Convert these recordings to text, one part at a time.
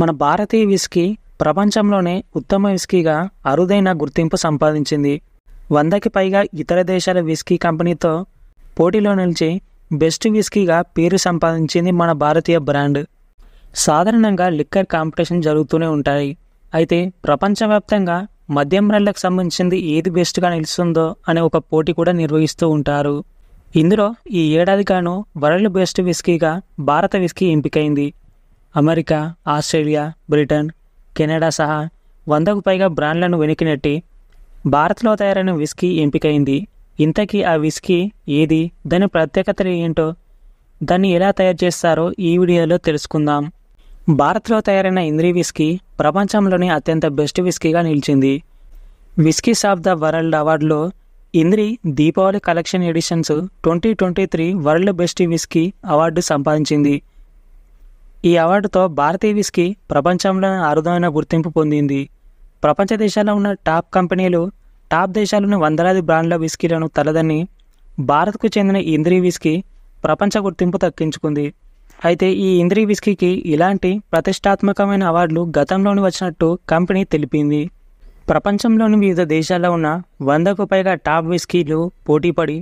మన భారతీయ విస్కీ ప్రపంచంలోనే ఉత్తమ విస్కీగా అరుదైన గుర్తింపు సంపాదించింది వందకి పైగా ఇతర దేశాల విస్కీ కంపెనీతో పోటీలో నిలిచి బెస్ట్ విస్కీగా పేరు సంపాదించింది మన భారతీయ బ్రాండ్ సాధారణంగా లిక్కర్ కాంపిటీషన్ జరుగుతూనే ఉంటాయి అయితే ప్రపంచవ్యాప్తంగా మద్యం రళ్లకు సంబంధించింది ఏది బెస్ట్గా నిలుస్తుందో అనే ఒక పోటీ కూడా నిర్వహిస్తూ ఉంటారు ఇందులో ఈ ఏడాదిగాను వరల్డ్ బెస్ట్ విస్కీగా భారత విస్కీ ఎంపికైంది అమెరికా ఆస్ట్రేలియా బ్రిటన్ కెనడా సహా వందకు పైగా బ్రాండ్లను వెనుకినట్టి భారత్లో తయారైన విస్కీ ఎంపికైంది ఇంతకీ ఆ విస్కీ ఏది దాని ప్రత్యేకత ఏంటో దాన్ని ఎలా తయారు చేస్తారో ఈ వీడియోలో తెలుసుకుందాం భారత్లో తయారైన ఇంద్రీ విస్కీ ప్రపంచంలోనే అత్యంత బెస్ట్ విస్కీగా నిలిచింది విస్కీస్ ఆఫ్ ద వరల్డ్ అవార్డులో Indri Deepavali collection editions twenty twenty three world best whisky award సంపాదించింది ఈ అవార్డుతో భారతీయ విస్కీ ప్రపంచంలోనే అరుదైన గుర్తింపు పొందింది ప్రపంచ దేశాల్లో ఉన్న టాప్ కంపెనీలు టాప్ దేశాలను వందలాది బ్రాండ్ల విస్కీలను తలదని భారత్కు చెందిన ఇంద్రీ విస్కీ ప్రపంచ గుర్తింపు తగ్గించుకుంది అయితే ఈ ఇంద్రీ విస్కీకి ఇలాంటి ప్రతిష్టాత్మకమైన అవార్డులు గతంలోని వచ్చినట్టు కంపెనీ తెలిపింది ప్రపంచంలోని వివిధ దేశాల్లో ఉన్న వందకు పైగా టాప్ విస్కీలు పోటీపడి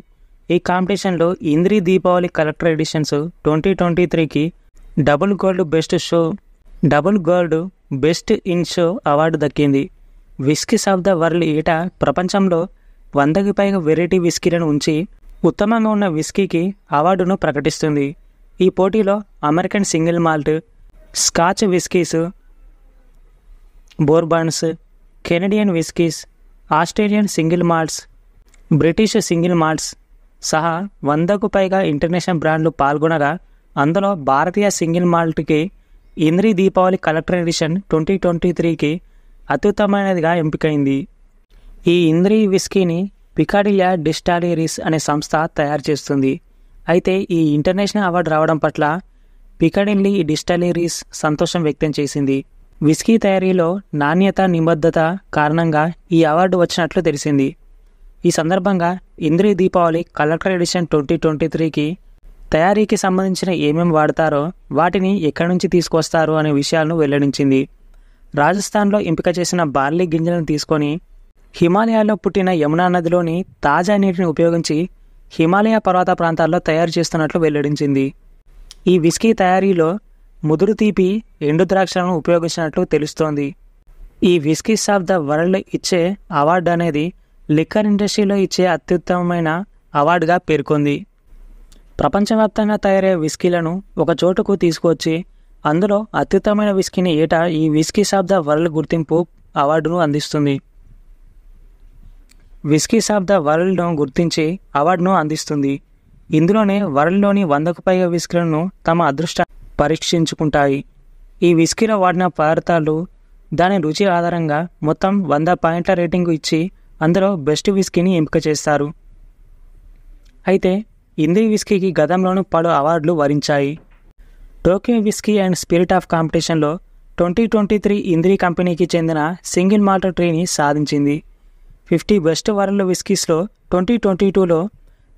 ఈ కాంపిటీషన్లో Indri Deepavali collector editions twenty twenty త్రీకి double gold best show double gold best in show award దక్కింది విస్కీస్ ఆఫ్ ద వరల్డ్ ఈట ప్రపంచంలో వందకి పైగా వెరైటీ విస్కీలను ఉంచి ఉత్తమంగా ఉన్న విస్కీకి అవార్డును ప్రకటిస్తుంది ఈ పోటీలో American single malt scotch whiskies bourbons Canadian whiskies Australian single malts British single malts సహా వందకు పైగా ఇంటర్నేషనల్ బ్రాండ్లు పాల్గొనగా అందులో భారతీయ సింగిల్ మాల్ట్కి Indri Deepavali collector edition twenty twenty త్రీకి అత్యుత్తమైనదిగా ఎంపికైంది ఈ ఇంద్రి విస్కీని పికాడిలియా డిస్టాలీరీస్ అనే సంస్థ తయారు చేస్తుంది అయితే ఈ ఇంటర్నేషనల్ అవార్డు రావడం పట్ల పికాడిల్లీ డిస్టాలీరీస్ సంతోషం వ్యక్తం చేసింది విస్కీ తయారీలో నాణ్యత నిబద్ధత కారణంగా ఈ అవార్డు వచ్చినట్లు తెలిసింది ఈ సందర్భంగా Indri Deepavali collector edition twenty twenty త్రీకి తయారీకి సంబంధించిన ఏమేమి వాడతారో వాటిని ఎక్కడి నుంచి తీసుకొస్తారు అనే విషయాలను వెల్లడించింది రాజస్థాన్లో ఎంపిక చేసిన బార్లీ గింజలను తీసుకొని హిమాలయాల్లో పుట్టిన యమునా నదిలోని తాజా నీటిని ఉపయోగించి హిమాలయ పర్వత ప్రాంతాల్లో తయారు చేస్తున్నట్లు వెల్లడించింది ఈ విస్కీ తయారీలో ముదురు తీపి ఎండు ద్రాక్షలను ఉపయోగించినట్లు తెలుస్తోంది ఈ విస్కీస్ ఆఫ్ ద వరల్డ్ ఇచ్చే అవార్డు అనేది లిక్కర్ ఇండస్ట్రీలో ఇచ్చే అత్యుత్తమమైన అవార్డుగా పేర్కొంది ప్రపంచవ్యాప్తంగా తయారయ్యే విస్కీలను ఒక చోటుకు తీసుకువచ్చి అందులో అత్యుత్తమైన విస్కీని ఏటా ఈ విస్కీ ఆఫ్ ద వరల్డ్ గుర్తింపు అవార్డును అందిస్తుంది విస్కీ ఆఫ్ ద వరల్డ్ను గుర్తించి అవార్డును అందిస్తుంది ఇందులోనే వరల్డ్లోని వందకు పైగా విస్కీలను తమ అదృష్ట పరీక్షించుకుంటాయి ఈ విస్కీలో వాడిన పదార్థాలు దాని రుచి ఆధారంగా మొత్తం వంద పాయింట్ల రేటింగ్ ఇచ్చి అందులో బెస్ట్ విస్కీని ఎంపిక చేస్తారు అయితే ఇంద్రి విస్కీకి గతంలోనూ పలు అవార్డులు వరించాయి Tokyo whisky and spirit of కాంపిటీషన్లో ట్వంటీ ట్వంటీ త్రీ ఇంద్రి కంపెనీకి చెందిన సింగిల్ మాల్ట్ ట్రీని సాధించింది ఫిఫ్టీ బెస్ట్ వరల్డ్ విస్కీస్లో ట్వంటీ ట్వంటీ టూలో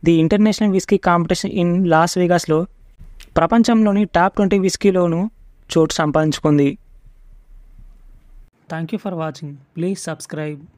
the international whisky competition in Las వేగాస్లో ప్రపంచంలోని టాప్ ట్వంటీ విస్కీలోనూ చోటు సంపాదించుకుంది thank you for watching please subscribe